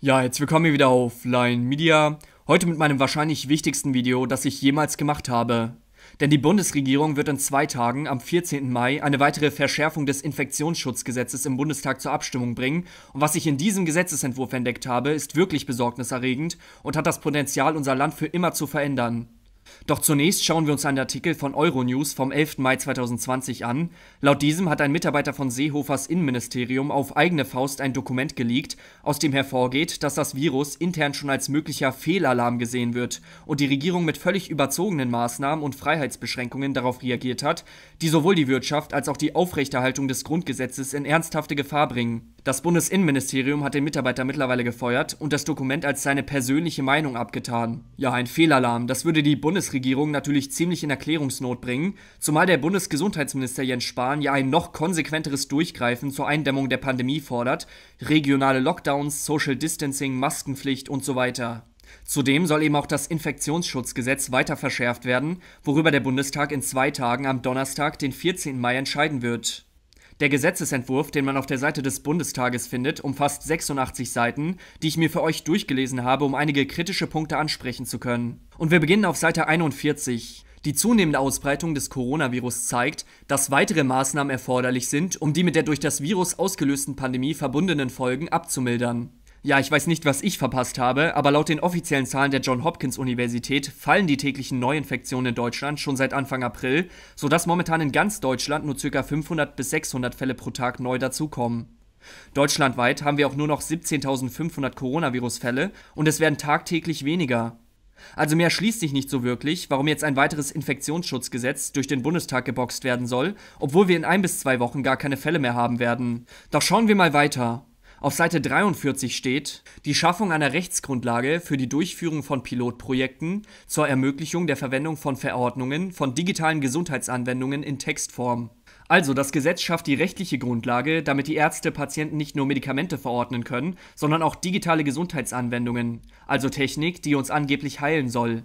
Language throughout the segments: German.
Ja, jetzt willkommen hier wieder auf Line Media. Heute mit meinem wahrscheinlich wichtigsten Video, das ich jemals gemacht habe. Denn die Bundesregierung wird in zwei Tagen, am 14. Mai, eine weitere Verschärfung des Infektionsschutzgesetzes im Bundestag zur Abstimmung bringen. Und was ich in diesem Gesetzesentwurf entdeckt habe, ist wirklich besorgniserregend und hat das Potenzial, unser Land für immer zu verändern. Doch zunächst schauen wir uns einen Artikel von Euronews vom 11. Mai 2020 an. Laut diesem hat ein Mitarbeiter von Seehofers Innenministerium auf eigene Faust ein Dokument geleakt, aus dem hervorgeht, dass das Virus intern schon als möglicher Fehlalarm gesehen wird und die Regierung mit völlig überzogenen Maßnahmen und Freiheitsbeschränkungen darauf reagiert hat, die sowohl die Wirtschaft als auch die Aufrechterhaltung des Grundgesetzes in ernsthafte Gefahr bringen. Das Bundesinnenministerium hat den Mitarbeiter mittlerweile gefeuert und das Dokument als seine persönliche Meinung abgetan. Ja, ein Fehlalarm, das würde die Bundes Bundesregierung natürlich ziemlich in Erklärungsnot bringen, zumal der Bundesgesundheitsminister Jens Spahn ja ein noch konsequenteres Durchgreifen zur Eindämmung der Pandemie fordert, regionale Lockdowns, Social Distancing, Maskenpflicht und so weiter. Zudem soll eben auch das Infektionsschutzgesetz weiter verschärft werden, worüber der Bundestag in zwei Tagen am Donnerstag, den 14. Mai, entscheiden wird. Der Gesetzesentwurf, den man auf der Seite des Bundestages findet, umfasst 86 Seiten, die ich mir für euch durchgelesen habe, um einige kritische Punkte ansprechen zu können. Und wir beginnen auf Seite 41. Die zunehmende Ausbreitung des Coronavirus zeigt, dass weitere Maßnahmen erforderlich sind, um die mit der durch das Virus ausgelösten Pandemie verbundenen Folgen abzumildern. Ja, ich weiß nicht, was ich verpasst habe, aber laut den offiziellen Zahlen der John Hopkins Universität fallen die täglichen Neuinfektionen in Deutschland schon seit Anfang April, sodass momentan in ganz Deutschland nur ca. 500 bis 600 Fälle pro Tag neu dazukommen. Deutschlandweit haben wir auch nur noch 17.500 Coronavirus-Fälle und es werden tagtäglich weniger. Also mehr schließt sich nicht so wirklich, warum jetzt ein weiteres Infektionsschutzgesetz durch den Bundestag geboxt werden soll, obwohl wir in ein bis zwei Wochen gar keine Fälle mehr haben werden. Doch schauen wir mal weiter. Auf Seite 43 steht die Schaffung einer Rechtsgrundlage für die Durchführung von Pilotprojekten zur Ermöglichung der Verwendung von Verordnungen von digitalen Gesundheitsanwendungen in Textform. Also, das Gesetz schafft die rechtliche Grundlage, damit die Ärzte Patienten nicht nur Medikamente verordnen können, sondern auch digitale Gesundheitsanwendungen, also Technik, die uns angeblich heilen soll.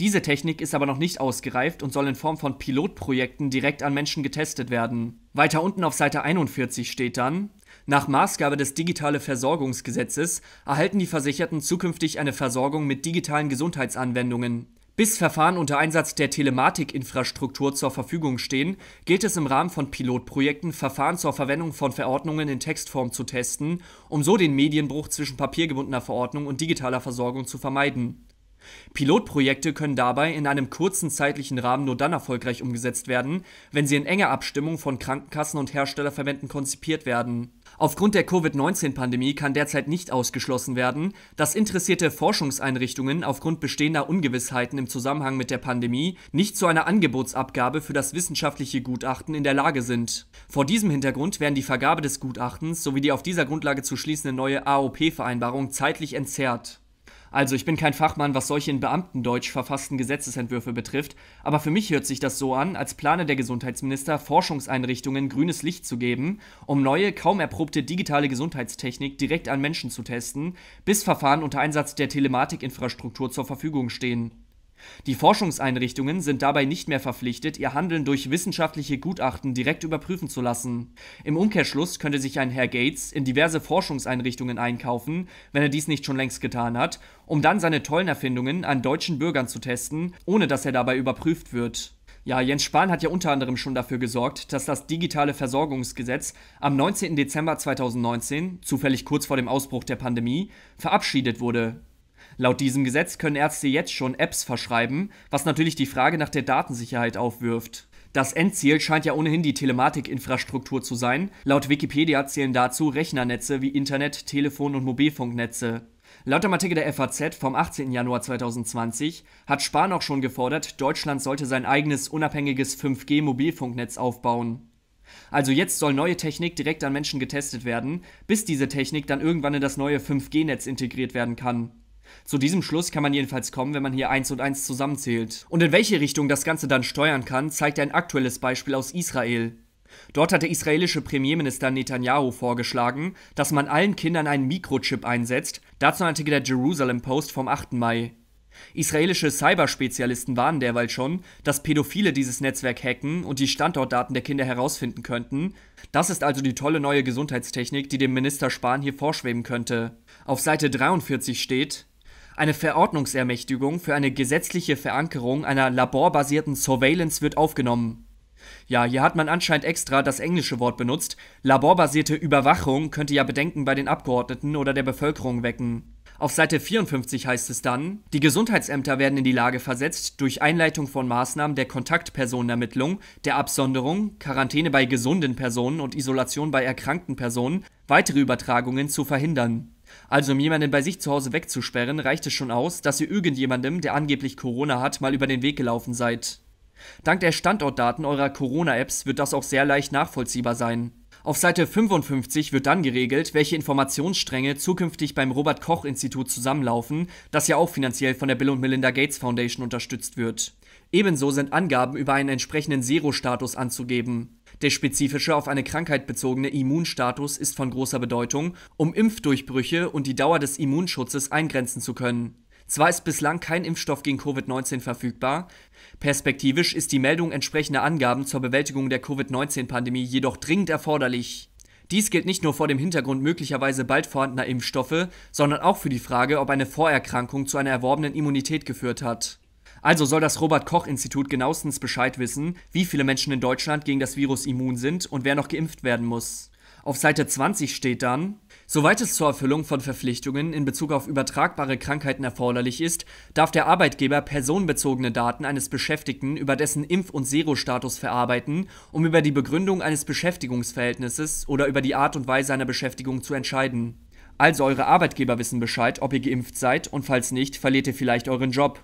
Diese Technik ist aber noch nicht ausgereift und soll in Form von Pilotprojekten direkt an Menschen getestet werden. Weiter unten auf Seite 41 steht dann nach Maßgabe des Digitale Versorgungsgesetzes erhalten die Versicherten zukünftig eine Versorgung mit digitalen Gesundheitsanwendungen. Bis Verfahren unter Einsatz der Telematikinfrastruktur zur Verfügung stehen, gilt es im Rahmen von Pilotprojekten, Verfahren zur Verwendung von Verordnungen in Textform zu testen, um so den Medienbruch zwischen papiergebundener Verordnung und digitaler Versorgung zu vermeiden Pilotprojekte können dabei in einem kurzen zeitlichen Rahmen nur dann erfolgreich umgesetzt werden, wenn sie in enger Abstimmung von Krankenkassen und Herstellerverbänden konzipiert werden. Aufgrund der Covid-19-Pandemie kann derzeit nicht ausgeschlossen werden, dass interessierte Forschungseinrichtungen aufgrund bestehender Ungewissheiten im Zusammenhang mit der Pandemie nicht zu einer Angebotsabgabe für das wissenschaftliche Gutachten in der Lage sind. Vor diesem Hintergrund werden die Vergabe des Gutachtens sowie die auf dieser Grundlage zu schließende neue AOP-Vereinbarung zeitlich entzerrt. Also ich bin kein Fachmann, was solche in Beamtendeutsch verfassten Gesetzesentwürfe betrifft, aber für mich hört sich das so an, als plane der Gesundheitsminister, Forschungseinrichtungen grünes Licht zu geben, um neue, kaum erprobte digitale Gesundheitstechnik direkt an Menschen zu testen, bis Verfahren unter Einsatz der Telematikinfrastruktur zur Verfügung stehen. Die Forschungseinrichtungen sind dabei nicht mehr verpflichtet, ihr Handeln durch wissenschaftliche Gutachten direkt überprüfen zu lassen. Im Umkehrschluss könnte sich ein Herr Gates in diverse Forschungseinrichtungen einkaufen, wenn er dies nicht schon längst getan hat, um dann seine tollen Erfindungen an deutschen Bürgern zu testen, ohne dass er dabei überprüft wird. Ja, Jens Spahn hat ja unter anderem schon dafür gesorgt, dass das digitale Versorgungsgesetz am 19. Dezember 2019, zufällig kurz vor dem Ausbruch der Pandemie, verabschiedet wurde. Laut diesem Gesetz können Ärzte jetzt schon Apps verschreiben, was natürlich die Frage nach der Datensicherheit aufwirft. Das Endziel scheint ja ohnehin die Telematikinfrastruktur zu sein. Laut Wikipedia zählen dazu Rechnernetze wie Internet, Telefon und Mobilfunknetze. Laut dem Artikel der FAZ vom 18. Januar 2020 hat Spahn auch schon gefordert, Deutschland sollte sein eigenes unabhängiges 5G-Mobilfunknetz aufbauen. Also jetzt soll neue Technik direkt an Menschen getestet werden, bis diese Technik dann irgendwann in das neue 5G-Netz integriert werden kann. Zu diesem Schluss kann man jedenfalls kommen, wenn man hier 1 und 1 zusammenzählt. Und in welche Richtung das Ganze dann steuern kann, zeigt ein aktuelles Beispiel aus Israel. Dort hat der israelische Premierminister Netanyahu vorgeschlagen, dass man allen Kindern einen Mikrochip einsetzt. Dazu ein Artikel der Jerusalem Post vom 8. Mai. Israelische Cyberspezialisten warnen derweil schon, dass Pädophile dieses Netzwerk hacken und die Standortdaten der Kinder herausfinden könnten. Das ist also die tolle neue Gesundheitstechnik, die dem Minister Spahn hier vorschweben könnte. Auf Seite 43 steht, eine Verordnungsermächtigung für eine gesetzliche Verankerung einer laborbasierten Surveillance wird aufgenommen. Ja, hier hat man anscheinend extra das englische Wort benutzt. Laborbasierte Überwachung könnte ja Bedenken bei den Abgeordneten oder der Bevölkerung wecken. Auf Seite 54 heißt es dann, die Gesundheitsämter werden in die Lage versetzt, durch Einleitung von Maßnahmen der Kontaktpersonenermittlung, der Absonderung, Quarantäne bei gesunden Personen und Isolation bei erkrankten Personen weitere Übertragungen zu verhindern. Also um jemanden bei sich zu Hause wegzusperren, reicht es schon aus, dass ihr irgendjemandem, der angeblich Corona hat, mal über den Weg gelaufen seid. Dank der Standortdaten eurer Corona-Apps wird das auch sehr leicht nachvollziehbar sein. Auf Seite 55 wird dann geregelt, welche Informationsstränge zukünftig beim Robert Koch Institut zusammenlaufen, das ja auch finanziell von der Bill und Melinda Gates Foundation unterstützt wird. Ebenso sind Angaben über einen entsprechenden Zero-Status anzugeben. Der spezifische auf eine Krankheit bezogene Immunstatus ist von großer Bedeutung, um Impfdurchbrüche und die Dauer des Immunschutzes eingrenzen zu können. Zwar ist bislang kein Impfstoff gegen Covid-19 verfügbar, perspektivisch ist die Meldung entsprechender Angaben zur Bewältigung der Covid-19-Pandemie jedoch dringend erforderlich. Dies gilt nicht nur vor dem Hintergrund möglicherweise bald vorhandener Impfstoffe, sondern auch für die Frage, ob eine Vorerkrankung zu einer erworbenen Immunität geführt hat. Also soll das Robert Koch Institut genauestens Bescheid wissen, wie viele Menschen in Deutschland gegen das Virus immun sind und wer noch geimpft werden muss. Auf Seite 20 steht dann, soweit es zur Erfüllung von Verpflichtungen in Bezug auf übertragbare Krankheiten erforderlich ist, darf der Arbeitgeber personenbezogene Daten eines Beschäftigten über dessen Impf- und Serostatus verarbeiten, um über die Begründung eines Beschäftigungsverhältnisses oder über die Art und Weise einer Beschäftigung zu entscheiden. Also eure Arbeitgeber wissen Bescheid, ob ihr geimpft seid und falls nicht, verliert ihr vielleicht euren Job.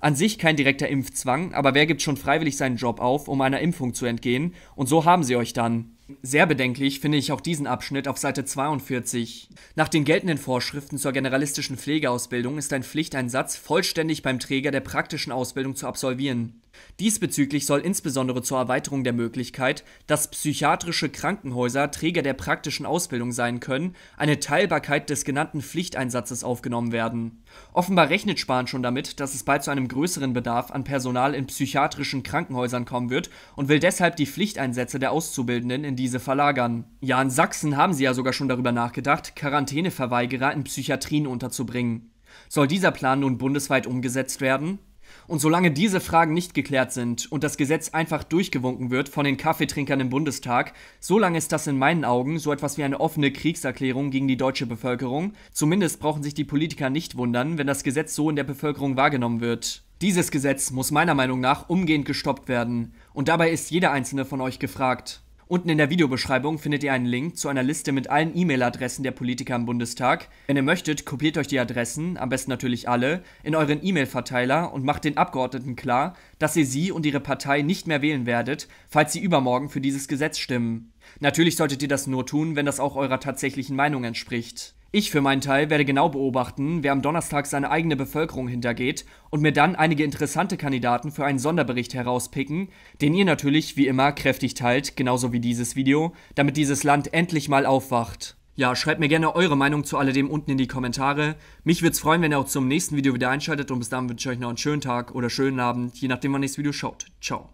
An sich kein direkter Impfzwang, aber wer gibt schon freiwillig seinen Job auf, um einer Impfung zu entgehen? Und so haben sie euch dann. Sehr bedenklich finde ich auch diesen Abschnitt auf Seite 42. Nach den geltenden Vorschriften zur generalistischen Pflegeausbildung ist ein Pflichteinsatz vollständig beim Träger der praktischen Ausbildung zu absolvieren. Diesbezüglich soll insbesondere zur Erweiterung der Möglichkeit, dass psychiatrische Krankenhäuser Träger der praktischen Ausbildung sein können, eine Teilbarkeit des genannten Pflichteinsatzes aufgenommen werden. Offenbar rechnet Spahn schon damit, dass es bald zu einem größeren Bedarf an Personal in psychiatrischen Krankenhäusern kommen wird und will deshalb die Pflichteinsätze der Auszubildenden in diese verlagern. Ja, in Sachsen haben sie ja sogar schon darüber nachgedacht, Quarantäneverweigerer in Psychiatrien unterzubringen. Soll dieser Plan nun bundesweit umgesetzt werden? Und solange diese Fragen nicht geklärt sind und das Gesetz einfach durchgewunken wird von den Kaffeetrinkern im Bundestag, solange ist das in meinen Augen so etwas wie eine offene Kriegserklärung gegen die deutsche Bevölkerung. Zumindest brauchen sich die Politiker nicht wundern, wenn das Gesetz so in der Bevölkerung wahrgenommen wird. Dieses Gesetz muss meiner Meinung nach umgehend gestoppt werden. Und dabei ist jeder einzelne von euch gefragt. Unten in der Videobeschreibung findet ihr einen Link zu einer Liste mit allen E-Mail-Adressen der Politiker im Bundestag. Wenn ihr möchtet, kopiert euch die Adressen, am besten natürlich alle, in euren E-Mail-Verteiler und macht den Abgeordneten klar, dass ihr sie und ihre Partei nicht mehr wählen werdet, falls sie übermorgen für dieses Gesetz stimmen. Natürlich solltet ihr das nur tun, wenn das auch eurer tatsächlichen Meinung entspricht. Ich für meinen Teil werde genau beobachten, wer am Donnerstag seine eigene Bevölkerung hintergeht und mir dann einige interessante Kandidaten für einen Sonderbericht herauspicken, den ihr natürlich wie immer kräftig teilt, genauso wie dieses Video, damit dieses Land endlich mal aufwacht. Ja, schreibt mir gerne eure Meinung zu alledem unten in die Kommentare. Mich würde es freuen, wenn ihr auch zum nächsten Video wieder einschaltet und bis dann wünsche ich euch noch einen schönen Tag oder schönen Abend, je nachdem wann ihr das Video schaut. Ciao.